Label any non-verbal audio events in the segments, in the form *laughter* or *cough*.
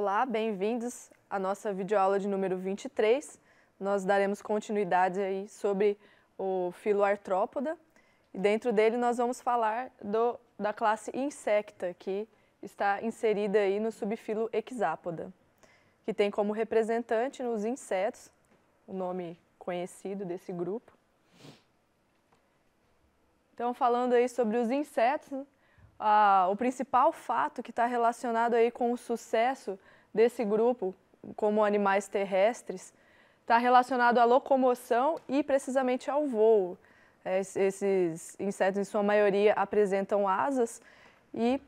Olá, bem-vindos à nossa videoaula de número 23. Nós daremos continuidade aí sobre o filo artrópoda e dentro dele nós vamos falar do, da classe Insecta, que está inserida aí no subfilo Hexápoda, que tem como representante nos insetos, o nome conhecido desse grupo. Então, falando aí sobre os insetos, o principal fato que está relacionado aí com o sucesso desse grupo como animais terrestres está relacionado à locomoção e precisamente ao voo. É, esses insetos, em sua maioria, apresentam asas e,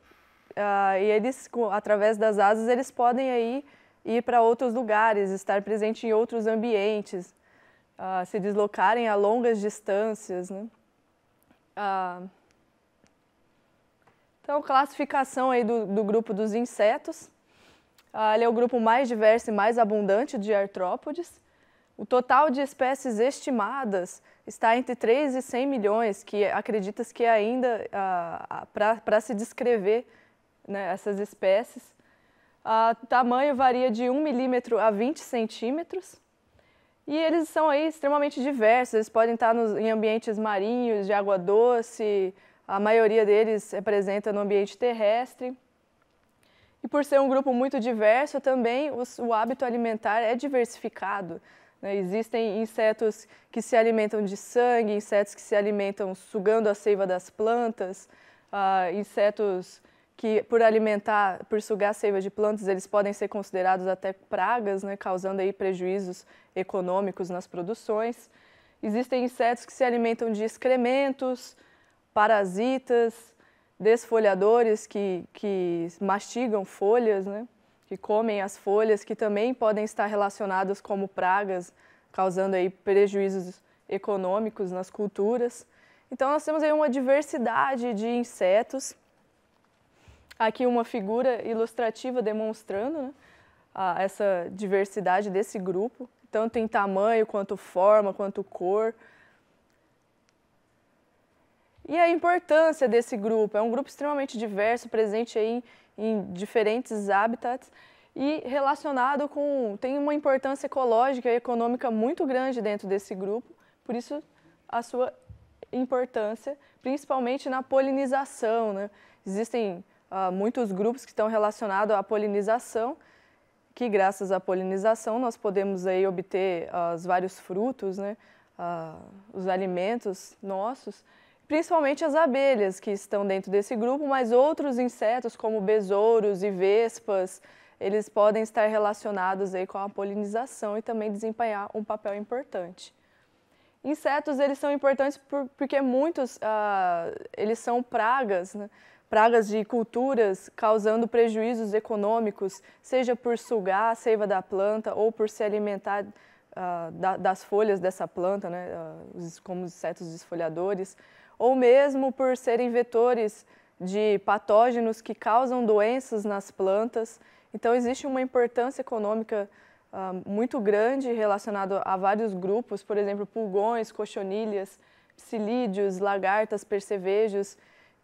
ah, e eles, através das asas, eles podem aí ir para outros lugares, estar presente em outros ambientes, ah, se deslocarem a longas distâncias. Né? Ah, então, classificação aí do, do grupo dos insetos. Ah, ele é o grupo mais diverso e mais abundante de artrópodes. O total de espécies estimadas está entre 3 e 100 milhões, que acredita-se que ainda ah, ah para se descrever né, essas espécies. Ah, tamanho varia de 1 milímetro a 20 centímetros. E eles são aí extremamente diversos, eles podem estar nos, em ambientes marinhos, de água doce, a maioria deles representa no ambiente terrestre. E por ser um grupo muito diverso, também os, o hábito alimentar é diversificado. Né? Existem insetos que se alimentam de sangue, insetos que se alimentam sugando a seiva das plantas, ah, insetos que por alimentar, por sugar a seiva de plantas, eles podem ser considerados até pragas, né? causando aí prejuízos econômicos nas produções. Existem insetos que se alimentam de excrementos, parasitas, desfolhadores que, que mastigam folhas, né? que comem as folhas, que também podem estar relacionadas como pragas, causando aí prejuízos econômicos nas culturas. Então nós temos aí uma diversidade de insetos. Aqui uma figura ilustrativa demonstrando né, a, essa diversidade desse grupo. Tanto em tamanho, quanto forma, quanto cor. E a importância desse grupo, é um grupo extremamente diverso, presente aí em diferentes habitats e relacionado com, tem uma importância ecológica e econômica muito grande dentro desse grupo, por isso a sua importância, principalmente na polinização. Né? Existem ah, muitos grupos que estão relacionados à polinização, que graças à polinização nós podemos aí obter ah, os vários frutos, né? Ah, os alimentos nossos principalmente as abelhas que estão dentro desse grupo, mas outros insetos como besouros e vespas, eles podem estar relacionados aí com a polinização e também desempenhar um papel importante. Insetos eles são importantes por, porque muitos ah, eles são pragas, né? pragas de culturas causando prejuízos econômicos, seja por sugar a seiva da planta ou por se alimentar ah, da, das folhas dessa planta, né? Ah, como os insetos desfolhadores ou mesmo por serem vetores de patógenos que causam doenças nas plantas. Então, existe uma importância econômica ah, muito grande relacionada a vários grupos, por exemplo, pulgões, cochonilhas, psilídeos, lagartas, percevejos,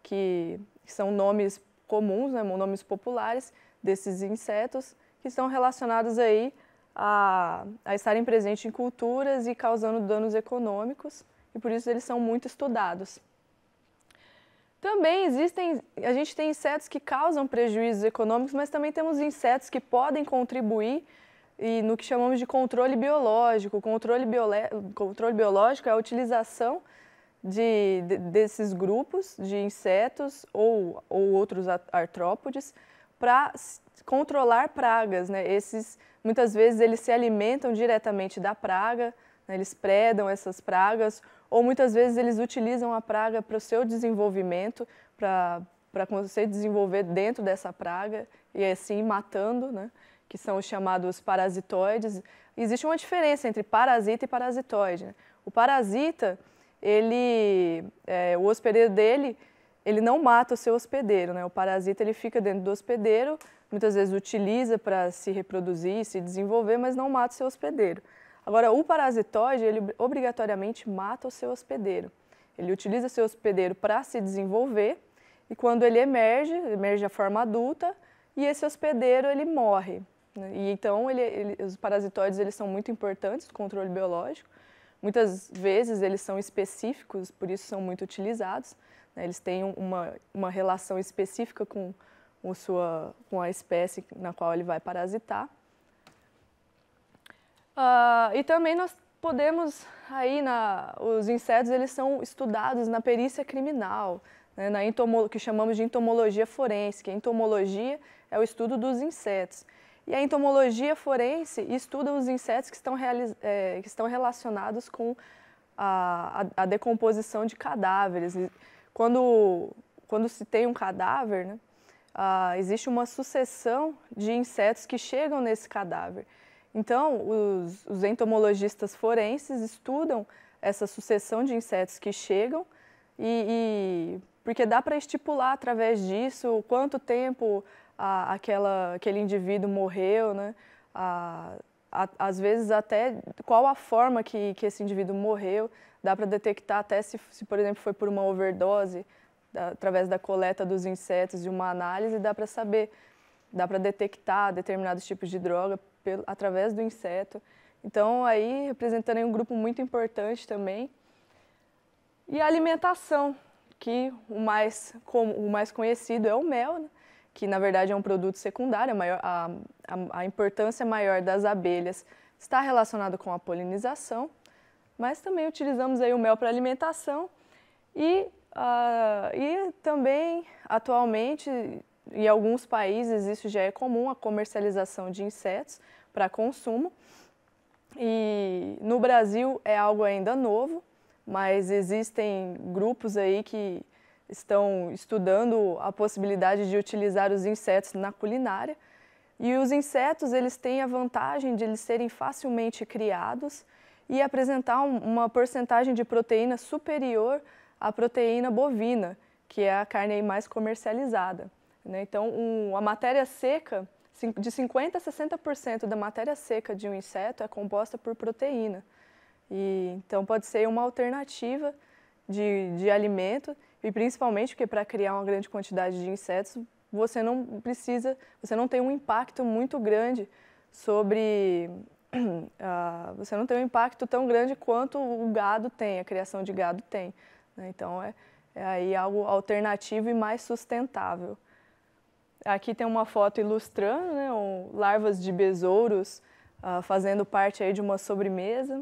que são nomes comuns, né, nomes populares desses insetos, que estão relacionados aí a, a estarem presentes em culturas e causando danos econômicos, e por isso eles são muito estudados. Também existem, a gente tem insetos que causam prejuízos econômicos, mas também temos insetos que podem contribuir e no que chamamos de controle biológico. Controle, controle biológico é a utilização de, de, desses grupos de insetos ou, ou outros artrópodes para controlar pragas. Né? Esses, muitas vezes eles se alimentam diretamente da praga, né? eles predam essas pragas ou muitas vezes eles utilizam a praga para o seu desenvolvimento, para para você desenvolver dentro dessa praga e assim matando, né? que são os chamados parasitoides. Existe uma diferença entre parasita e parasitoide. Né? O parasita, ele, é, o hospedeiro dele, ele não mata o seu hospedeiro. Né? O parasita ele fica dentro do hospedeiro, muitas vezes utiliza para se reproduzir, se desenvolver, mas não mata o seu hospedeiro. Agora, o parasitoide, ele obrigatoriamente mata o seu hospedeiro. Ele utiliza seu hospedeiro para se desenvolver e quando ele emerge, emerge a forma adulta e esse hospedeiro ele morre. Né? E então ele, ele, os parasitoides eles são muito importantes no controle biológico. Muitas vezes eles são específicos, por isso são muito utilizados. Né? Eles têm uma, uma relação específica com, sua, com a espécie na qual ele vai parasitar. Uh, e também nós podemos aí na os insetos eles são estudados na perícia criminal, né, na entomo, que chamamos de entomologia forense. A entomologia é o estudo dos insetos. E a entomologia forense estuda os insetos que estão, é, que estão relacionados com a, a, a, decomposição de cadáveres. Quando, quando se tem um cadáver, né, uh, existe uma sucessão de insetos que chegam nesse cadáver. Então, os, os entomologistas forenses estudam essa sucessão de insetos que chegam e, e porque dá para estipular através disso quanto tempo a, aquela, aquele indivíduo morreu, né? A, a, às vezes até qual a forma que, que esse indivíduo morreu, dá para detectar até se, se, por exemplo, foi por uma overdose, da, através da coleta dos insetos e uma análise, dá para saber, dá para detectar determinados tipos de droga pelo, através do inseto. Então, aí representando um grupo muito importante também. E a alimentação, que o mais, como, o mais conhecido é o mel, né? que na verdade é um produto secundário, a, maior, a, a, a importância maior das abelhas está relacionada com a polinização, mas também utilizamos aí o mel para alimentação e, uh, e também atualmente em alguns países isso já é comum, a comercialização de insetos para consumo. E no Brasil é algo ainda novo, mas existem grupos aí que estão estudando a possibilidade de utilizar os insetos na culinária. E os insetos, eles têm a vantagem de eles serem facilmente criados e apresentar uma porcentagem de proteína superior à proteína bovina, que é a carne mais comercializada. Né? Então, um, a matéria seca, de 50% a 60% da matéria seca de um inseto é composta por proteína. E, então, pode ser uma alternativa de, de alimento, e principalmente porque para criar uma grande quantidade de insetos, você não precisa, você não tem um impacto muito grande sobre Uh, *clears throat* você não tem um impacto tão grande quanto o gado tem, a criação de gado tem. Né? Então é, é aí algo alternativo e mais sustentável. Aqui tem uma foto ilustrando né, larvas de besouros uh, fazendo parte aí de uma sobremesa.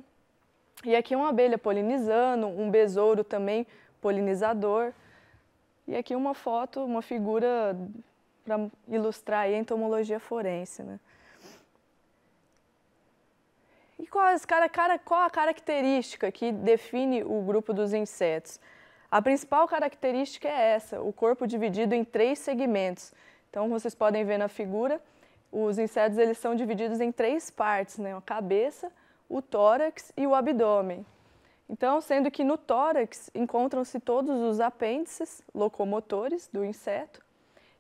E aqui uma abelha polinizando, um besouro também polinizador. E aqui uma foto, uma figura para ilustrar a entomologia forense. Né? E cara, qual a característica que define o grupo dos insetos? A principal característica é essa, o corpo dividido em três segmentos, então, vocês podem ver na figura, os insetos eles são divididos em três partes, né? a cabeça, o tórax e o abdômen. Então, sendo que no tórax encontram-se todos os apêndices locomotores do inseto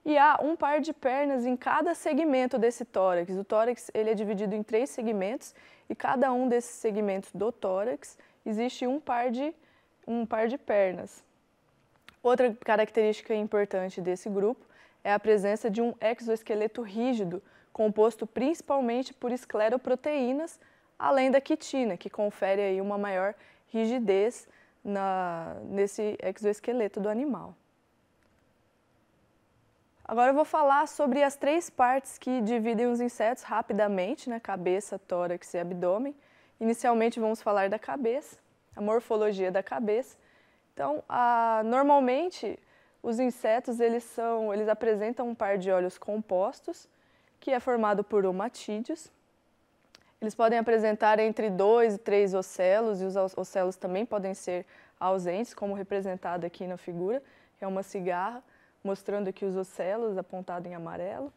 e há um par de pernas em cada segmento desse tórax. O tórax ele é dividido em três segmentos e cada um desses segmentos do tórax existe um par de, um par de pernas. Outra característica importante desse grupo é a presença de um exoesqueleto rígido, composto principalmente por escleroproteínas, além da quitina, que confere aí uma maior rigidez na, nesse exoesqueleto do animal. Agora eu vou falar sobre as três partes que dividem os insetos rapidamente, né? cabeça, tórax e abdômen. Inicialmente vamos falar da cabeça, a morfologia da cabeça. Então, a, normalmente os insetos eles são, eles apresentam um par de olhos compostos, que é formado por omatídeos. Eles podem apresentar entre dois e três ocelos, e os ocelos também podem ser ausentes, como representado aqui na figura. É uma cigarra mostrando aqui os ocelos, apontado em amarelo.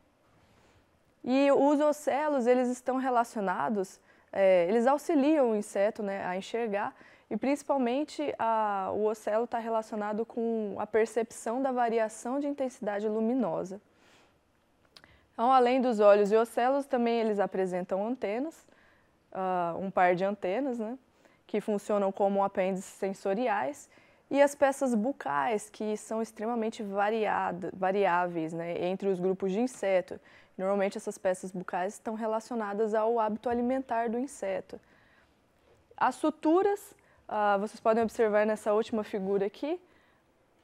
E os ocelos, eles estão relacionados, é, eles auxiliam o inseto né, a enxergar e principalmente a, o ocelo está relacionado com a percepção da variação de intensidade luminosa. Então, além dos olhos e ocelos, também eles apresentam antenas, uh, um par de antenas, né, que funcionam como apêndices sensoriais, e as peças bucais, que são extremamente variada, variáveis né, entre os grupos de inseto. Normalmente, essas peças bucais estão relacionadas ao hábito alimentar do inseto. As suturas Uh, vocês podem observar nessa última figura aqui,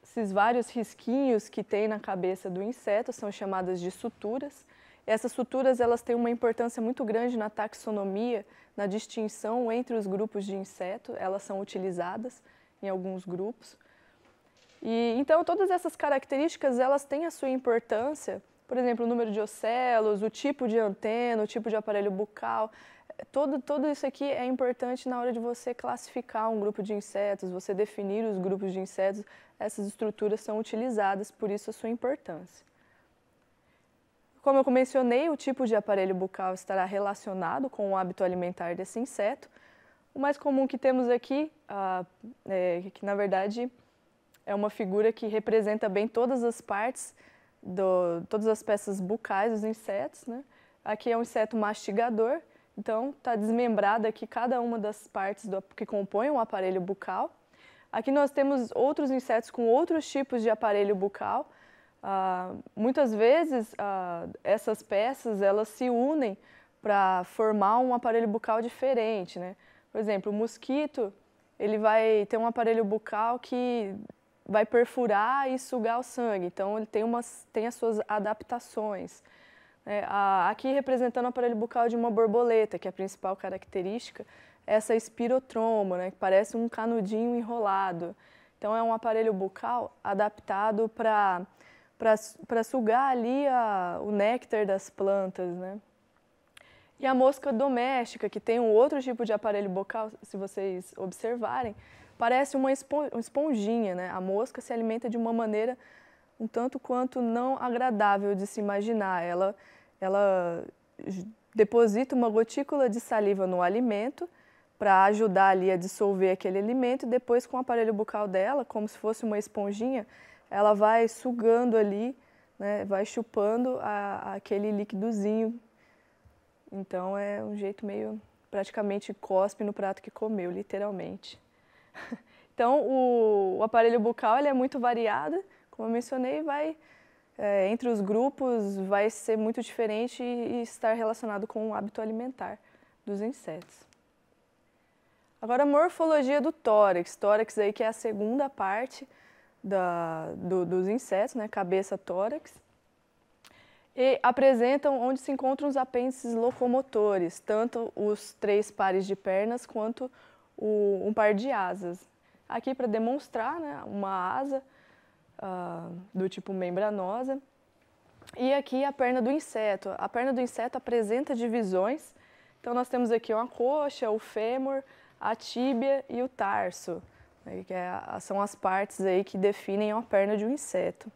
esses vários risquinhos que tem na cabeça do inseto são chamadas de suturas. Essas suturas elas têm uma importância muito grande na taxonomia, na distinção entre os grupos de inseto, elas são utilizadas em alguns grupos. E então todas essas características elas têm a sua importância, por exemplo, o número de ocelos, o tipo de antena, o tipo de aparelho bucal, todo, tudo isso aqui é importante na hora de você classificar um grupo de insetos, você definir os grupos de insetos. Essas estruturas são utilizadas, por isso a sua importância. Como eu mencionei, o tipo de aparelho bucal estará relacionado com o hábito alimentar desse inseto. O mais comum que temos aqui, ah, é, que na verdade é uma figura que representa bem todas as partes, do, todas as peças bucais dos insetos. Né? Aqui é um inseto mastigador, então, está desmembrada aqui cada uma das partes do, que compõem o aparelho bucal. Aqui nós temos outros insetos com outros tipos de aparelho bucal. Ah, muitas vezes, ah, essas peças elas se unem para formar um aparelho bucal diferente. Né? Por exemplo, o mosquito ele vai ter um aparelho bucal que vai perfurar e sugar o sangue. Então, ele tem, umas, tem as suas adaptações. É, a, aqui representando o aparelho bucal de uma borboleta, que é a principal característica, essa espirotroma, né, que parece um canudinho enrolado. Então é um aparelho bucal adaptado para sugar ali a, o néctar das plantas. Né? E a mosca doméstica, que tem um outro tipo de aparelho bucal, se vocês observarem, parece uma esponjinha. Né? A mosca se alimenta de uma maneira um tanto quanto não agradável de se imaginar. Ela ela deposita uma gotícula de saliva no alimento para ajudar ali a dissolver aquele alimento e depois com o aparelho bucal dela, como se fosse uma esponjinha, ela vai sugando ali, né, vai chupando a, aquele líquidozinho. Então é um jeito meio praticamente cospe no prato que comeu, literalmente. *laughs* Então o, o aparelho bucal ele é muito variado, como eu mencionei, vai é, entre os grupos vai ser muito diferente e estar relacionado com o hábito alimentar dos insetos. Agora, a morfologia do tórax. Tórax aí que é a segunda parte da, do, dos insetos, né? cabeça, tórax. E apresentam onde se encontram os apêndices locomotores, tanto os três pares de pernas quanto o, um par de asas. Aqui, para demonstrar né, uma asa, uh, do tipo membranosa. E aqui a perna do inseto. A perna do inseto apresenta divisões. Então nós temos aqui uma coxa, o fêmur, a tíbia e o tarso, né, que é, são as partes aí que definem a perna de um inseto.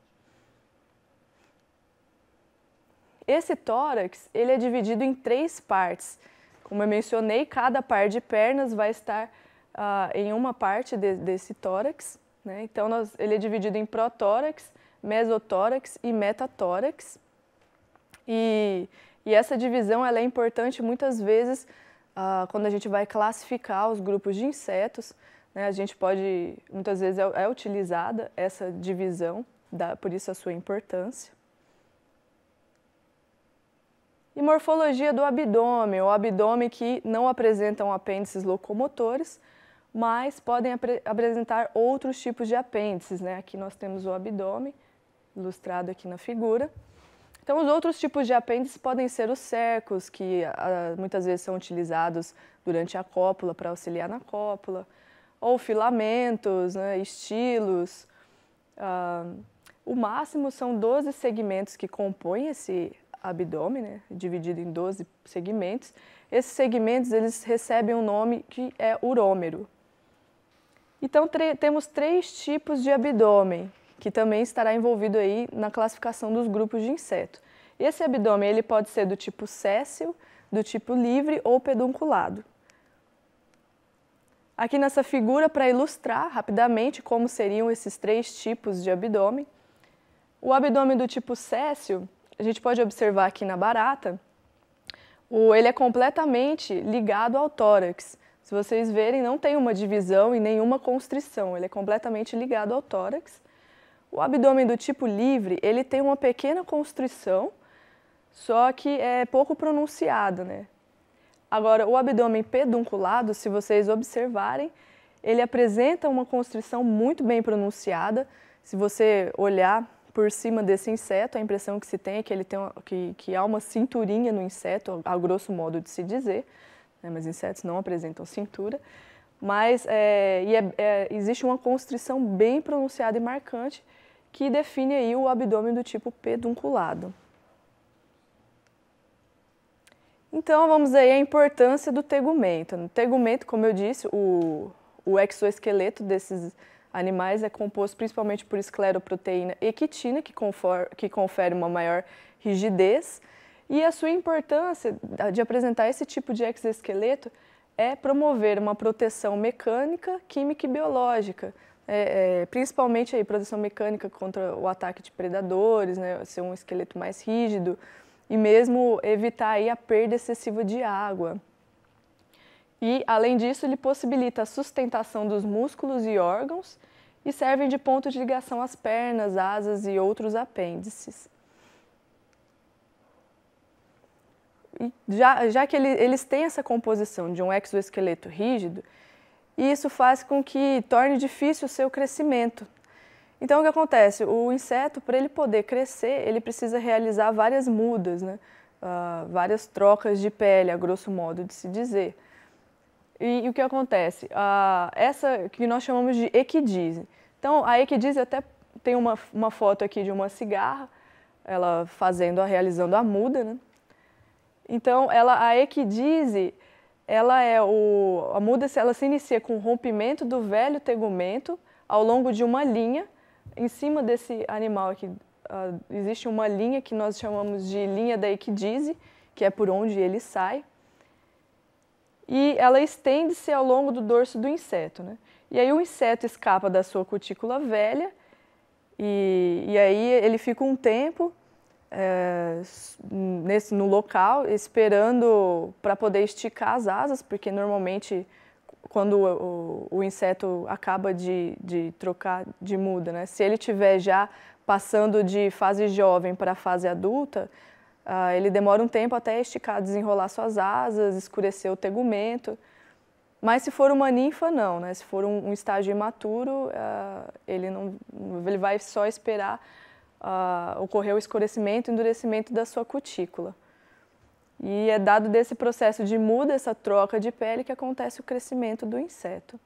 Esse tórax, ele é dividido em três partes. Como eu mencionei, cada par de pernas vai estar ah, em uma parte de, desse tórax. Né? Então, nós, ele é dividido em protórax, mesotórax e metatórax. E, e essa divisão ela é importante muitas vezes ah, quando a gente vai classificar os grupos de insetos. Né? A gente pode, muitas vezes é, é utilizada essa divisão, da, por isso a sua importância. E morfologia do abdômen, o abdômen que não apresentam apêndices locomotores, mas podem apre apresentar outros tipos de apêndices. Né? Aqui nós temos o abdômen, ilustrado aqui na figura. Então, os outros tipos de apêndices podem ser os cercos, que a, ah, muitas vezes são utilizados durante a cópula, para auxiliar na cópula, ou filamentos, né? estilos. Ah, o máximo são 12 segmentos que compõem esse abdômen, né? dividido em 12 segmentos. Esses segmentos eles recebem um nome que é urômero, então temos três tipos de abdômen, que também estará envolvido aí na classificação dos grupos de inseto. Esse abdômen ele pode ser do tipo séssil, do tipo livre ou pedunculado. Aqui nessa figura, para ilustrar rapidamente como seriam esses três tipos de abdômen, o abdômen do tipo séssil, a gente pode observar aqui na barata, ele é completamente ligado ao tórax, se vocês verem, não tem uma divisão e nenhuma constrição, ele é completamente ligado ao tórax. O abdômen do tipo livre, ele tem uma pequena constrição, só que é pouco pronunciada, né? Agora, o abdômen pedunculado, se vocês observarem, ele apresenta uma constrição muito bem pronunciada. Se você olhar por cima desse inseto, a impressão que se tem é que, ele tem uma, que, que há uma cinturinha no inseto, a grosso modo de se dizer né, mas insetos não apresentam cintura. Mas é, e é, é, existe uma constrição bem pronunciada e marcante que define aí o abdômen do tipo pedunculado. Então vamos aí à importância do tegumento. No tegumento, como eu disse, o, o exoesqueleto desses animais é composto principalmente por escleroproteína e quitina, que, que confere uma maior rigidez e a sua importância de apresentar esse tipo de exoesqueleto é promover uma proteção mecânica, química e biológica, é, é, principalmente aí proteção mecânica contra o ataque de predadores, né, ser um esqueleto mais rígido e mesmo evitar aí a perda excessiva de água. E além disso, ele possibilita a sustentação dos músculos e órgãos e servem de ponto de ligação às pernas, asas e outros apêndices. já, já que ele, eles têm essa composição de um exoesqueleto rígido, isso faz com que torne difícil o seu crescimento. Então, o que acontece? O inseto, para ele poder crescer, ele precisa realizar várias mudas, né? Uh, várias trocas de pele, a grosso modo de se dizer. E, e o que acontece? Uh, essa que nós chamamos de equidise. Então, a equidise até tem uma, uma foto aqui de uma cigarra, ela fazendo, realizando a muda, né? Então, ela, a equidise, ela é o, a mudança, ela se inicia com o rompimento do velho tegumento ao longo de uma linha. Em cima desse animal aqui uh, existe uma linha que nós chamamos de linha da equidise, que é por onde ele sai. E ela estende-se ao longo do dorso do inseto. Né? E aí o inseto escapa da sua cutícula velha e, e aí ele fica um tempo é, nesse, no local, esperando para poder esticar as asas, porque normalmente quando o, o, o inseto acaba de, de, trocar de muda, né? se ele tiver já passando de fase jovem para fase adulta, ah, ele demora um tempo até esticar, desenrolar suas asas, escurecer o tegumento. Mas se for uma ninfa, não. Né? Se for um, um estágio imaturo, ah, ele, não, ele vai só esperar uh, ocorreu o escurecimento e endurecimento da sua cutícula. E é dado desse processo de muda, essa troca de pele, que acontece o crescimento do inseto.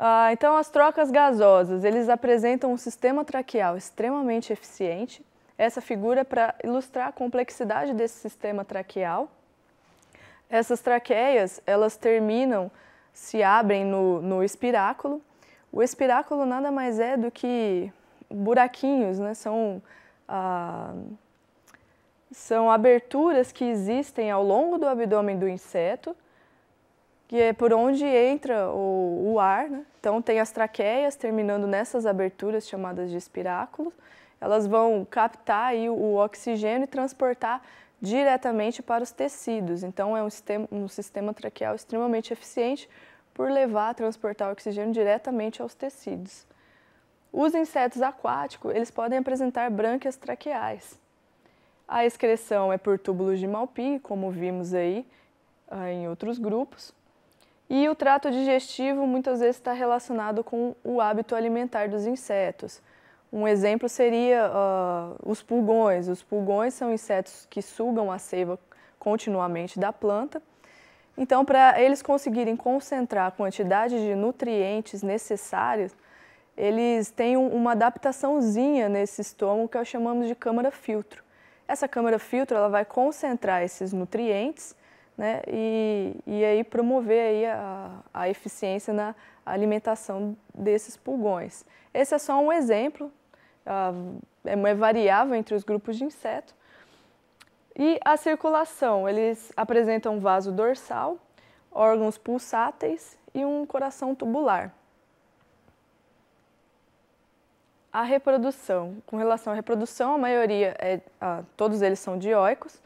Ah, então, as trocas gasosas, eles apresentam um sistema traqueal extremamente eficiente. Essa figura é para ilustrar a complexidade desse sistema traqueal. Essas traqueias, elas terminam, se abrem no, no espiráculo o espiráculo nada mais é do que buraquinhos, né? São, ah, são aberturas que existem ao longo do abdômen do inseto, que é por onde entra o, o ar. Né? Então, tem as traqueias terminando nessas aberturas chamadas de espiráculos. Elas vão captar aí o oxigênio e transportar diretamente para os tecidos. Então, é um sistema, um sistema traqueal extremamente eficiente por levar, transportar oxigênio diretamente aos tecidos. Os insetos aquáticos, eles podem apresentar brânquias traqueais. A excreção é por túbulos de Malpighi, como vimos aí ah, em outros grupos. E o trato digestivo muitas vezes está relacionado com o hábito alimentar dos insetos. Um exemplo seria uh, os pulgões. Os pulgões são insetos que sugam a seiva continuamente da planta então, para eles conseguirem concentrar a quantidade de nutrientes necessários, eles têm uma adaptaçãozinha nesse estômago que nós chamamos de câmara filtro. Essa câmara filtro ela vai concentrar esses nutrientes né, e, e aí promover aí a, a eficiência na alimentação desses pulgões. Esse é só um exemplo, ah, é, é variável entre os grupos de inseto, e a circulação, eles apresentam um vaso dorsal, órgãos pulsáteis e um coração tubular. A reprodução, com relação à reprodução, a maioria, é, ah, todos eles são dioicos.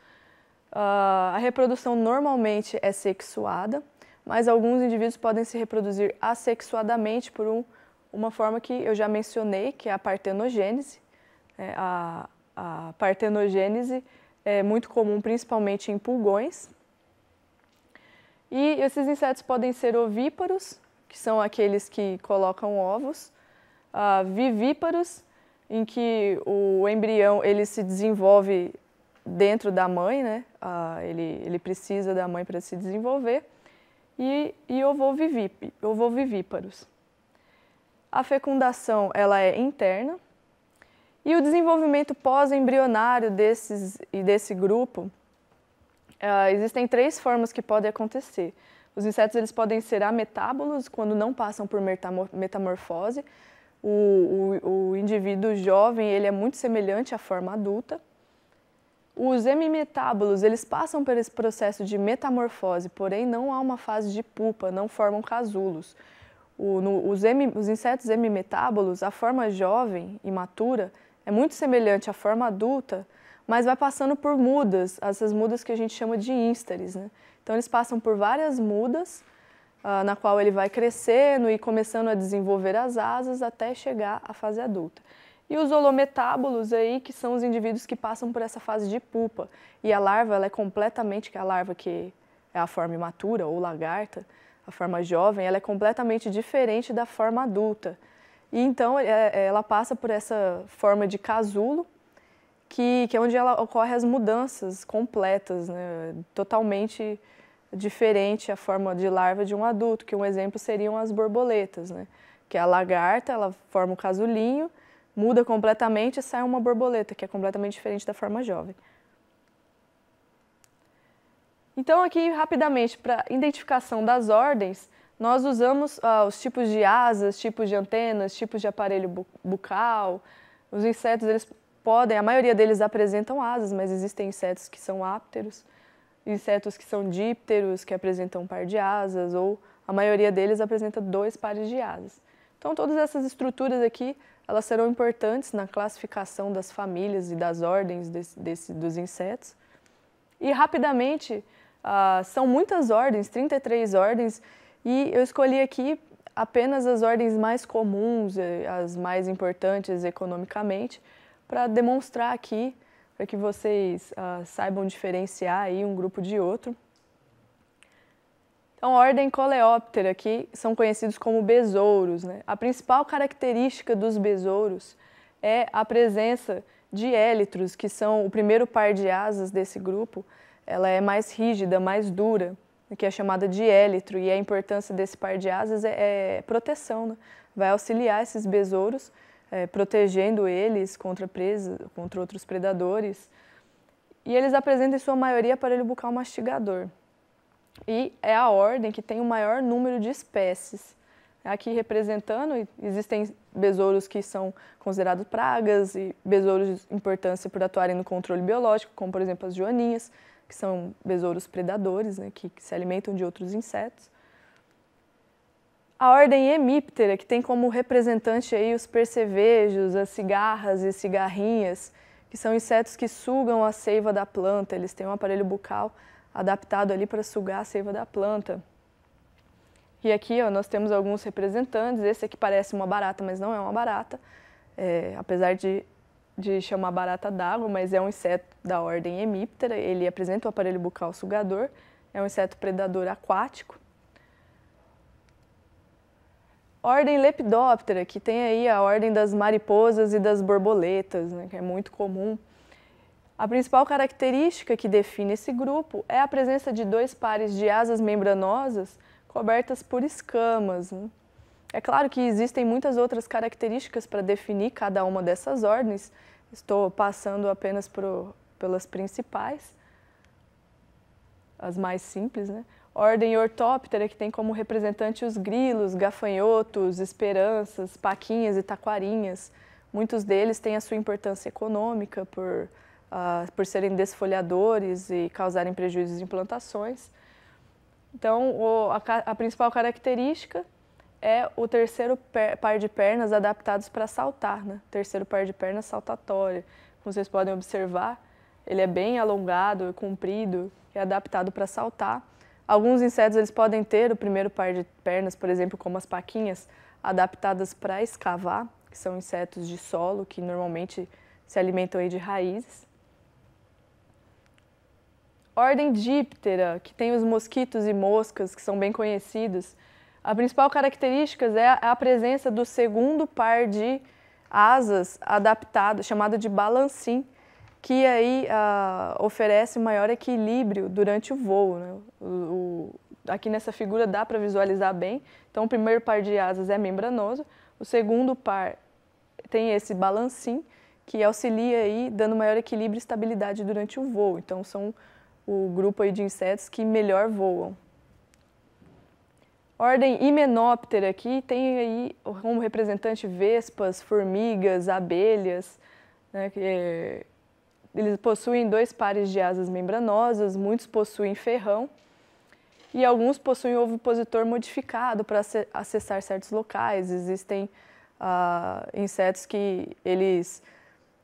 Ah, a reprodução normalmente é sexuada, mas alguns indivíduos podem se reproduzir assexuadamente por um, uma forma que eu já mencionei, que é a partenogênese. É, a, a partenogênese é muito comum principalmente em pulgões. E esses insetos podem ser ovíparos, que são aqueles que colocam ovos, uh, vivíparos, em que o embrião ele se desenvolve dentro da mãe, né? Uh, ele, ele precisa da mãe para se desenvolver, e, e ovovivíparos. A fecundação ela é interna, e o desenvolvimento pós-embrionário desses e desse grupo, uh, existem três formas que podem acontecer. Os insetos eles podem ser ametábolos, quando não passam por metamorfose. O, o, o indivíduo jovem ele é muito semelhante à forma adulta. Os hemimetábolos, eles passam por esse processo de metamorfose, porém não há uma fase de pupa, não formam casulos. O, no, os, hemi, os insetos hemimetábolos, a forma jovem, imatura, é muito semelhante à forma adulta, mas vai passando por mudas, essas mudas que a gente chama de ínsteres, Né? Então eles passam por várias mudas, uh, na qual ele vai crescendo e começando a desenvolver as asas até chegar à fase adulta. E os holometábulos aí, que são os indivíduos que passam por essa fase de pupa. E a larva, ela é completamente, que é a larva que é a forma imatura ou lagarta, a forma jovem, ela é completamente diferente da forma adulta. E então é, é, ela passa por essa forma de casulo, que, que é onde ela ocorre as mudanças completas, né? totalmente diferente a forma de larva de um adulto, que um exemplo seriam as borboletas, né? que é a lagarta ela forma o casulinho, muda completamente e sai uma borboleta, que é completamente diferente da forma jovem. Então aqui rapidamente para identificação das ordens, nós usamos ah, os tipos de asas, tipos de antenas, tipos de aparelho bu bucal. Os insetos, eles podem, a maioria deles apresentam asas, mas existem insetos que são ápteros, insetos que são dípteros, que apresentam um par de asas, ou a maioria deles apresenta dois pares de asas. Então, todas essas estruturas aqui, elas serão importantes na classificação das famílias e das ordens desse, desse, dos insetos. E, rapidamente, ah, são muitas ordens, 33 ordens, e eu escolhi aqui apenas as ordens mais comuns, eh, as mais importantes economicamente, para demonstrar aqui, para que vocês uh, saibam diferenciar aí um grupo de outro. Então, a ordem Coleóptera aqui são conhecidos como besouros. Né? A principal característica dos besouros é a presença de élitros, que são o primeiro par de asas desse grupo. Ela é mais rígida, mais dura que é chamada de élitro, e a importância desse par de asas é, é proteção, né? vai auxiliar esses besouros, é, protegendo eles contra presas, contra outros predadores. E eles apresentam em sua maioria aparelho bucal mastigador. E é a ordem que tem o maior número de espécies. Aqui representando, existem besouros que são considerados pragas e besouros de importância por atuarem no controle biológico, como por exemplo as joaninhas, que são besouros predadores, né, que, que se alimentam de outros insetos. A ordem hemíptera, que tem como representante aí os percevejos, as cigarras e cigarrinhas, que são insetos que sugam a seiva da planta, eles têm um aparelho bucal adaptado ali para sugar a seiva da planta. E aqui ó, nós temos alguns representantes, esse aqui parece uma barata, mas não é uma barata, é, apesar de de chamar barata d'água, mas é um inseto da ordem hemíptera. Ele apresenta o aparelho bucal sugador, é um inseto predador aquático. Ordem Lepidóptera, que tem aí a ordem das mariposas e das borboletas, né, que é muito comum. A principal característica que define esse grupo é a presença de dois pares de asas membranosas cobertas por escamas. Né? É claro que existem muitas outras características para definir cada uma dessas ordens, estou passando apenas pelas principais, as mais simples, né? Ordem ortóptera, que tem como representante os grilos, gafanhotos, esperanças, paquinhas e taquarinhas. Muitos deles têm a sua importância econômica por, uh, por serem desfolhadores e causarem prejuízos em plantações. Então, o, a, a principal característica é o terceiro par de pernas adaptados para saltar, né? Terceiro par de pernas saltatória. Como vocês podem observar, ele é bem alongado, comprido e é adaptado para saltar. Alguns insetos eles podem ter o primeiro par de pernas, por exemplo, como as paquinhas, adaptadas para escavar, que são insetos de solo que normalmente se alimentam de raízes. Ordem Diptera, que tem os mosquitos e moscas, que são bem conhecidos, a principal característica é, é a presença do segundo par de asas adaptado, chamado de balancim, que aí uh, oferece maior equilíbrio durante o voo. Né? O, o, aqui nessa figura dá para visualizar bem. Então, o primeiro par de asas é membranoso, o segundo par tem esse balancim que auxilia aí, dando maior equilíbrio e estabilidade durante o voo. Então, são o grupo aí de insetos que melhor voam. Ordem Himenóptera aqui tem aí como representante vespas, formigas, abelhas, né, que, é, eles possuem dois pares de asas membranosas, muitos possuem ferrão e alguns possuem ovipositor modificado para acessar certos locais. Existem ah, insetos que eles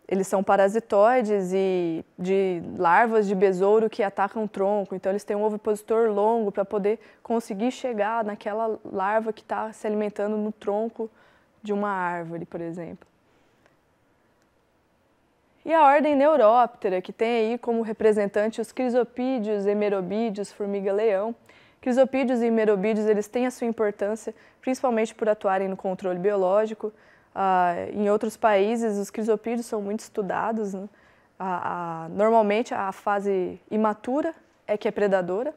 eles são parasitoides e de larvas de besouro que atacam o tronco. Então eles têm um ovipositor longo para poder conseguir chegar naquela larva que está se alimentando no tronco de uma árvore, por exemplo. E a ordem Neuróptera, que tem aí como representante os crisopídeos, hemerobídeos, formiga-leão. Crisopídeos e hemerobídeos eles têm a sua importância, principalmente por atuarem no controle biológico, Uh, em outros países, os crisopídeos são muito estudados. Né? normalmente, a fase imatura é que é predadora.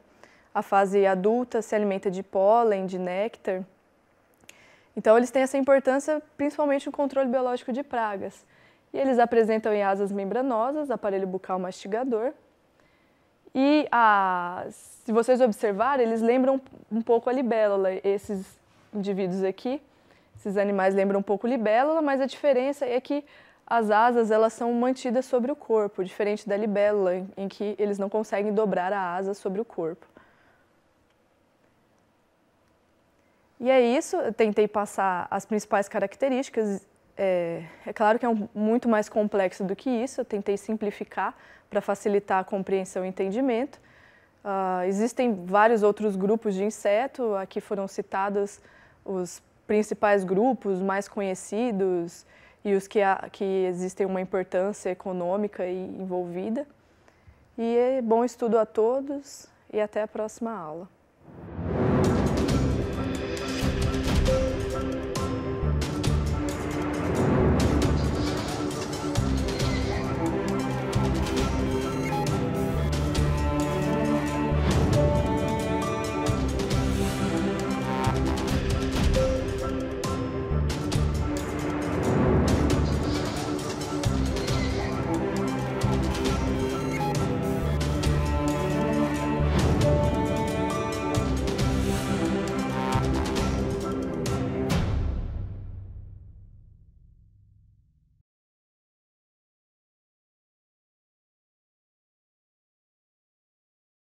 A fase adulta se alimenta de pólen, de néctar. Então, eles têm essa importância principalmente no controle biológico de pragas. E eles apresentam em asas membranosas, aparelho bucal mastigador. E a, se vocês observarem, eles lembram um pouco a libélula, esses indivíduos aqui. Esses animais lembram um pouco libélula, mas a diferença é que as asas elas são mantidas sobre o corpo, diferente da libélula, em que eles não conseguem dobrar a asa sobre o corpo. E é isso, eu tentei passar as principais características. É, é claro que é um, muito mais complexo do que isso, eu tentei simplificar para facilitar a compreensão e entendimento. Uh, existem vários outros grupos de inseto, aqui foram citados os principais grupos mais conhecidos e os que, há, que existem uma importância econômica e envolvida. E é bom estudo a todos e até a próxima aula.